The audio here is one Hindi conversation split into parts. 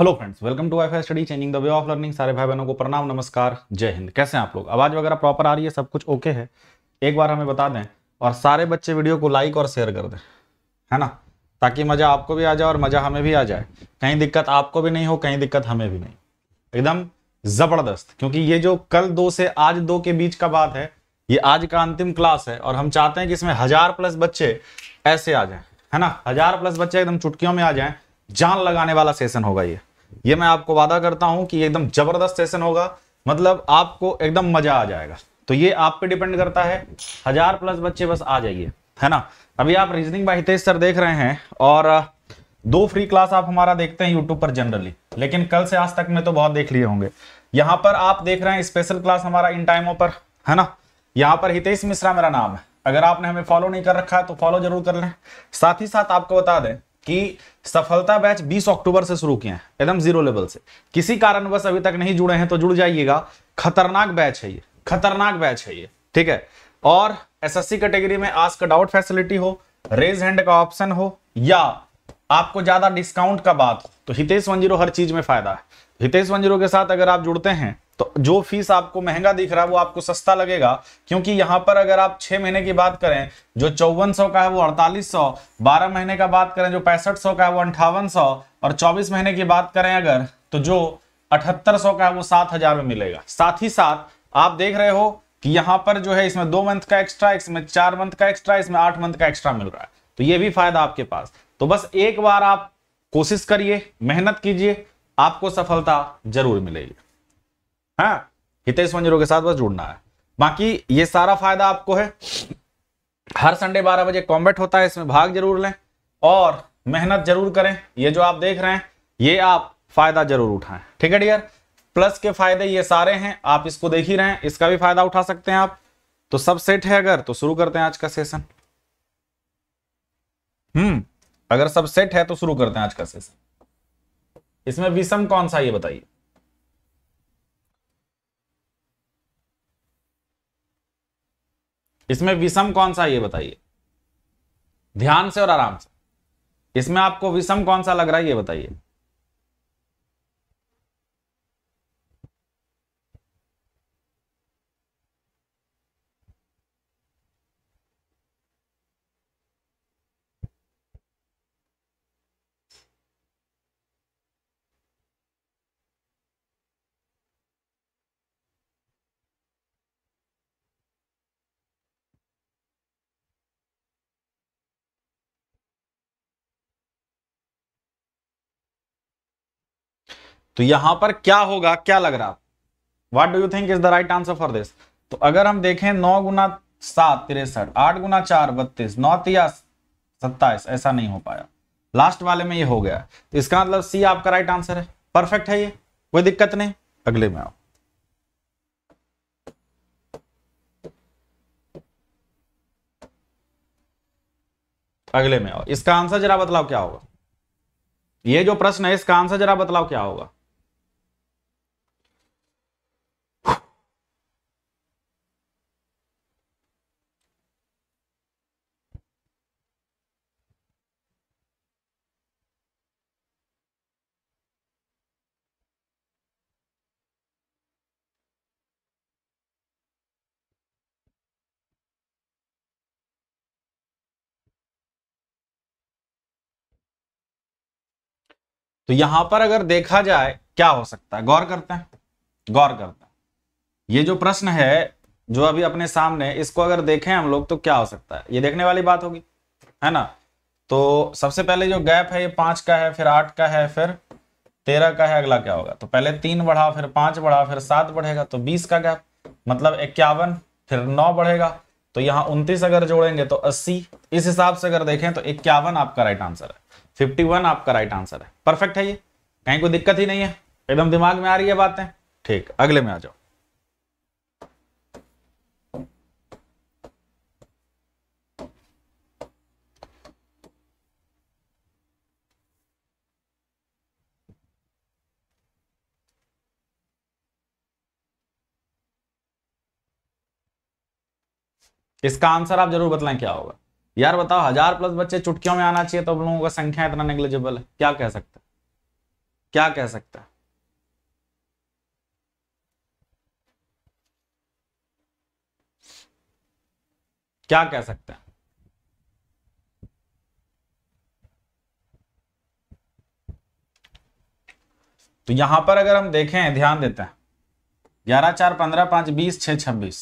Hello friends welcome to Y Study changing the way of learning सारे भाई बहनों को प्रणाम नमस्कार जय हिंद कैसे हैं आप लोग आवाज़ वगैरह प्रॉपर आ रही है सब कुछ ओके है एक बार हमें बता दें और सारे बच्चे वीडियो को लाइक और शेयर कर दें है ना ताकि मज़ा आपको भी आ जाए और मज़ा हमें भी आ जाए कहीं दिक्कत आपको भी नहीं हो कहीं दिक्कत हमें भी नहीं एकदम ज़बरदस्त क्योंकि ये जो कल दो से आज दो के बीच का बात है ये आज का अंतिम क्लास है और हम चाहते हैं कि इसमें हज़ार प्लस बच्चे ऐसे आ जाए है ना हज़ार प्लस बच्चे एकदम चुटकियों में आ जाए जान लगाने वाला सेशन होगा ये ये मैं आपको वादा करता हूं कि एकदम जबरदस्त सेशन होगा मतलब आपको एकदम मजा आ जाएगा तो ये आप पे डिपेंड करता है हजार प्लस बच्चे बस आ जाइए है ना अभी आप रीजनिंग बाई हितेश सर देख रहे हैं और दो फ्री क्लास आप हमारा देखते हैं यूट्यूब पर जनरली लेकिन कल से आज तक में तो बहुत देख लिए होंगे यहाँ पर आप देख रहे हैं स्पेशल क्लास हमारा इन टाइमों पर है ना यहाँ पर हितेश मिश्रा मेरा नाम है अगर आपने हमें फॉलो नहीं कर रखा है तो फॉलो जरूर कर लें साथ ही साथ आपको बता दें कि सफलता बैच 20 अक्टूबर से शुरू किए हैं एकदम जीरो लेवल से किसी कारणवश अभी तक नहीं जुड़े हैं तो जुड़ जाइएगा खतरनाक बैच है ये खतरनाक बैच है ये ठीक है और एसएससी कैटेगरी में आज का डाउट फैसिलिटी हो रेज हैंड का ऑप्शन हो या आपको ज्यादा डिस्काउंट का बात हो तो हितेश वंजीरो हर चीज में फायदा है हितेश वंजीरो के साथ अगर आप जुड़ते हैं तो जो फीस आपको महंगा दिख रहा है वो आपको सस्ता लगेगा क्योंकि यहां पर अगर आप छह महीने की बात करें जो चौवन सौ का है वो अड़तालीस सौ बारह महीने का बात करें जो पैंसठ सौ का है वो अंठावन सौ और चौबीस महीने की बात करें अगर तो जो अठहत्तर सौ का है वो सात हजार में मिलेगा साथ ही साथ आप देख रहे हो कि यहां पर जो है इसमें दो मंथ का एक्स्ट्रा इसमें चार मंथ का एक्स्ट्रा इसमें आठ मंथ का एक्स्ट्रा मिल रहा है तो ये भी फायदा आपके पास तो बस एक बार आप कोशिश करिए मेहनत कीजिए आपको सफलता जरूर मिलेगी है हाँ। हितेश मंजरो के साथ बस जुड़ना है बाकी ये सारा फायदा आपको है हर संडे बारह बजे कॉम्बेट होता है इसमें भाग जरूर लें और मेहनत जरूर करें ये जो आप देख रहे हैं ये आप फायदा जरूर उठाएं ठीक है डियर प्लस के फायदे ये सारे हैं आप इसको देख ही रहे हैं इसका भी फायदा उठा सकते हैं आप तो सब सेट है अगर तो शुरू करते हैं आज का सेशन हम्म अगर सब सेट है तो शुरू करते हैं आज का सेशन इसमें विषम कौन सा ये बताइए इसमें विषम कौन सा ये बताइए ध्यान से और आराम से इसमें आपको विषम कौन सा लग रहा है ये बताइए तो यहां पर क्या होगा क्या लग रहा what do you think is the right answer for this तो अगर हम देखें नौ गुना सात तिरसठ आठ गुना चार बत्तीस नौ तिया सत्ताईस ऐसा नहीं हो पाया लास्ट वाले में ये हो गया तो इसका मतलब सी आपका राइट आंसर है परफेक्ट है ये कोई दिक्कत नहीं अगले में आओ अगले में आओ इसका आंसर जरा बतलाओ क्या होगा ये जो प्रश्न है इसका आंसर जरा बतलाओ क्या होगा तो यहां पर अगर देखा जाए क्या हो सकता है गौर करते हैं गौर करते हैं ये जो प्रश्न है जो अभी अपने सामने इसको अगर देखें हम लोग तो क्या हो सकता है ये देखने वाली बात होगी है ना तो सबसे पहले जो गैप है ये पांच का है फिर आठ का है फिर तेरह का है अगला क्या होगा तो पहले तीन बढ़ा फिर पांच बढ़ा फिर सात बढ़ेगा तो बीस का गैप मतलब इक्यावन फिर नौ बढ़ेगा तो यहां उनतीस अगर जोड़ेंगे तो अस्सी इस हिसाब से अगर देखें तो इक्यावन आपका राइट आंसर है 51 आपका राइट आंसर है परफेक्ट है ये कहीं कोई दिक्कत ही नहीं है एकदम दिमाग में आ रही है बातें ठीक अगले में आ जाओ इसका आंसर आप जरूर बतलाएं क्या होगा यार बताओ हजार प्लस बच्चे चुटकियों में आना चाहिए तो उन लोगों का संख्या इतना नेग्लिजिबल है क्या कह सकता क्या कह सकता क्या कह सकता हैं तो यहां पर अगर हम देखें ध्यान देते हैं ग्यारह चार पंद्रह पांच बीस छह छब्बीस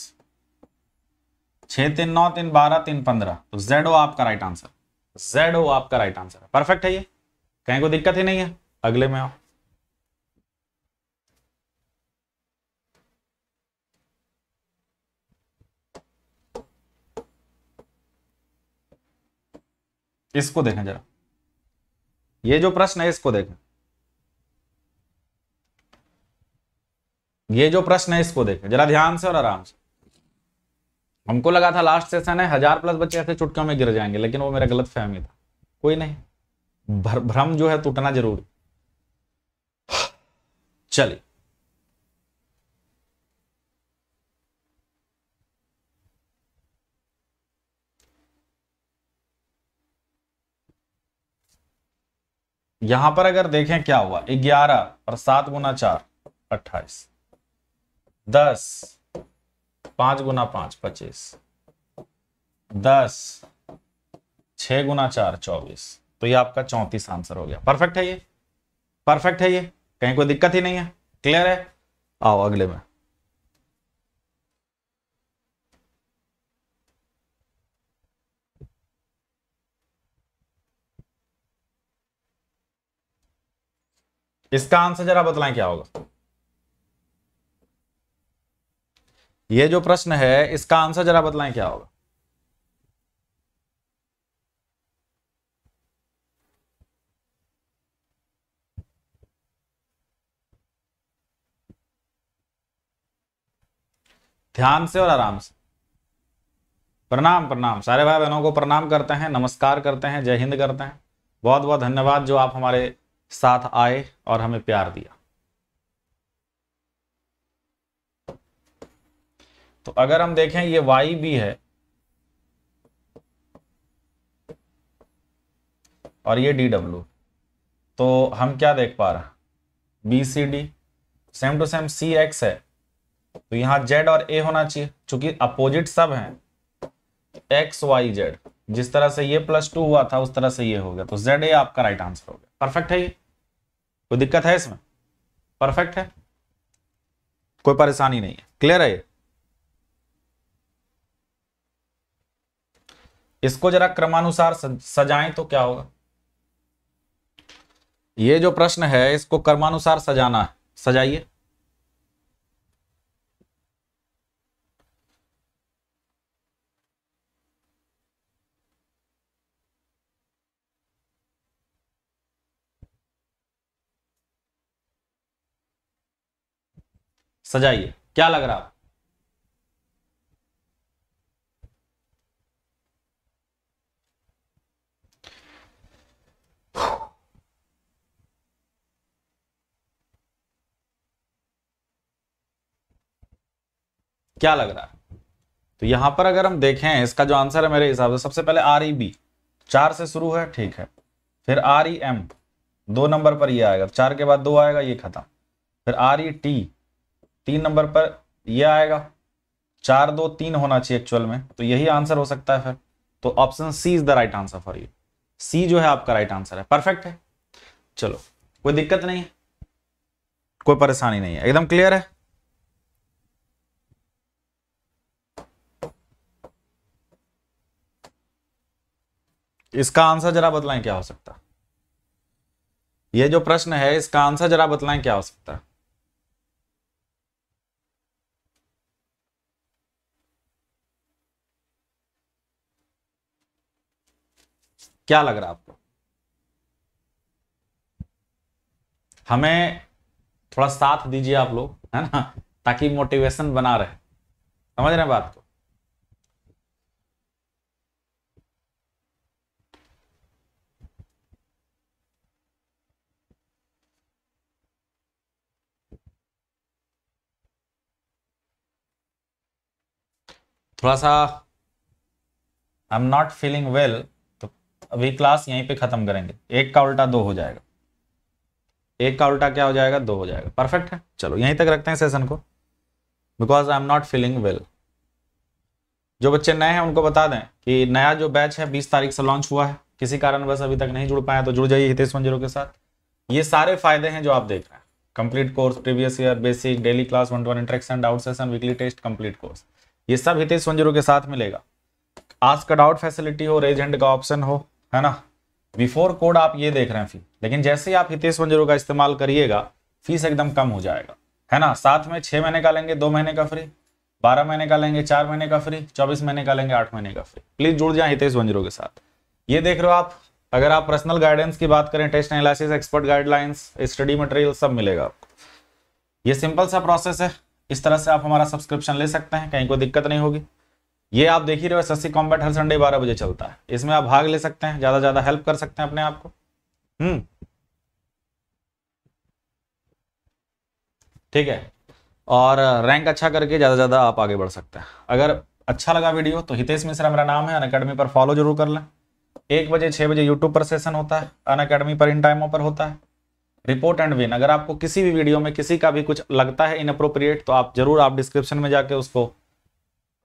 छह तीन नौ तीन बारह तीन पंद्रह तो जेड ओ आपका राइट आंसर जेड ओ आपका राइट आंसर है परफेक्ट है ये कहीं कोई दिक्कत ही नहीं है अगले में आओ इसको देखें जरा ये जो प्रश्न है इसको देखें ये जो प्रश्न है इसको देखें जरा ध्यान से और आराम से हमको लगा था लास्ट सेशन है हजार प्लस बच्चे ऐसे चुटका में गिर जाएंगे लेकिन वो मेरा गलत फहमी था कोई नहीं भर, भ्रम जो है टूटना जरूरी चलिए यहां पर अगर देखें क्या हुआ ग्यारह और सात गुना चार अट्ठाईस दस पांच गुना पांच पच्चीस दस छ गुना चार चौबीस तो ये आपका चौंतीस आंसर हो गया परफेक्ट है ये परफेक्ट है ये कहीं कोई दिक्कत ही नहीं है क्लियर है आओ अगले में इसका आंसर जरा बतलाएं क्या होगा ये जो प्रश्न है इसका आंसर जरा बतलाएं क्या होगा ध्यान से और आराम से प्रणाम प्रणाम सारे भाई बहनों को प्रणाम करते हैं नमस्कार करते हैं जय हिंद करते हैं बहुत बहुत धन्यवाद जो आप हमारे साथ आए और हमें प्यार दिया तो अगर हम देखें ये वाई भी है और ये डी डब्ल्यू तो हम क्या देख पा रहे B C D same to same C X है तो यहां जेड और ए होना चाहिए चूंकि अपोजिट सब हैं एक्स वाई जेड जिस तरह से ये प्लस टू हुआ था उस तरह से ये हो गया तो जेड ए आपका राइट आंसर हो गया परफेक्ट है ये कोई दिक्कत है इसमें परफेक्ट है कोई परेशानी नहीं है क्लियर है ये इसको जरा क्रमानुसार सजाएं तो क्या होगा ये जो प्रश्न है इसको क्रमानुसार सजाना है सजाइए सजाइए क्या लग रहा है क्या लग रहा है तो यहां पर अगर हम देखें इसका जो आंसर है मेरे हिसाब से सबसे पहले आर ई बी चार से शुरू है ठीक है फिर आर ई एम दो नंबर पर ये आएगा चार के बाद दो आएगा ये खत्म फिर आर ई टी तीन नंबर पर ये आएगा चार दो तीन होना चाहिए एक्चुअल में तो यही आंसर हो सकता है फिर तो option C is the right answer for you C जो है आपका राइट आंसर है परफेक्ट है चलो कोई दिक्कत नहीं है कोई परेशानी नहीं है एकदम क्लियर है इसका आंसर जरा बतलाएं क्या हो सकता ये जो प्रश्न है इसका आंसर जरा बतलाएं क्या हो सकता क्या लग रहा आपको हमें थोड़ा साथ दीजिए आप लोग है ना ताकि मोटिवेशन बना रहे समझ रहे हैं बात को थोड़ा सा I am not feeling well तो अभी क्लास यहीं पे ख़त्म करेंगे एक का उल्टा दो हो जाएगा एक का उल्टा क्या हो जाएगा दो हो जाएगा परफेक्ट है चलो यहीं तक रखते हैं सेशन को because I am not feeling well जो बच्चे नए हैं उनको बता दें कि नया जो बैच है बीस तारीख से लॉन्च हुआ है किसी कारण बस अभी तक नहीं जुड़ पाए तो जुड़ जाइए हितेश मंजिलों के साथ ये सारे फायदे हैं जो आप देख रहे हैं complete course previous year basic daily class one to one interaction doubt session weekly test complete course ये सब हितेश वंजरू के साथ मिलेगा आज कट आउट फैसिलिटी हो रेज हैंड का ऑप्शन हो है ना बिफोर कोड आप ये देख रहे हैं फी लेकिन जैसे ही आप हितेश वंजरू का इस्तेमाल करिएगा फीस एकदम कम हो जाएगा है ना साथ में छह महीने का लेंगे दो महीने का फ्री बारह महीने का लेंगे चार महीने का फ्री चौबीस महीने का लेंगे आठ महीने का फ्री प्लीज जुड़ जाए हितेश वंजरू के साथ ये देख रहे हो आप अगर आप पर्सनल गाइडेंस की बात करें test analysis expert guidelines study material सब मिलेगा आपको ये सिंपल सा प्रोसेस है इस तरह से आप हमारा सब्सक्रिप्शन ले सकते हैं कहीं कोई दिक्कत नहीं होगी ये आप देख ही रहे हो एस कॉम्बैट हर संडे बारह बजे चलता है इसमें आप भाग ले सकते हैं ज़्यादा ज़्यादा हेल्प कर सकते हैं अपने आप को हम्म ठीक है और रैंक अच्छा करके ज़्यादा ज़्यादा आप आगे बढ़ सकते हैं अगर अच्छा लगा वीडियो तो हितेश मिश्रा मेरा नाम है अन अकेडमी पर फॉलो जरूर कर लें एक बजे छह बजे यूट्यूब पर सेशन होता है अन अकेडमी पर इन टाइमों पर होता है रिपोर्ट एंड विन अगर आपको किसी भी वीडियो में किसी का भी कुछ लगता है इनअप्रोप्रिएट तो आप जरूर आप डिस्क्रिप्शन में जाके उसको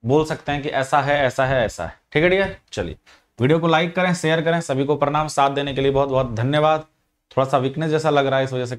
बोल सकते हैं कि ऐसा है ऐसा है ऐसा है ठीक है है चलिए वीडियो को लाइक करें शेयर करें सभी को प्रणाम साथ देने के लिए बहुत बहुत धन्यवाद थोड़ा सा वीकनेस जैसा लग रहा है इस वजह से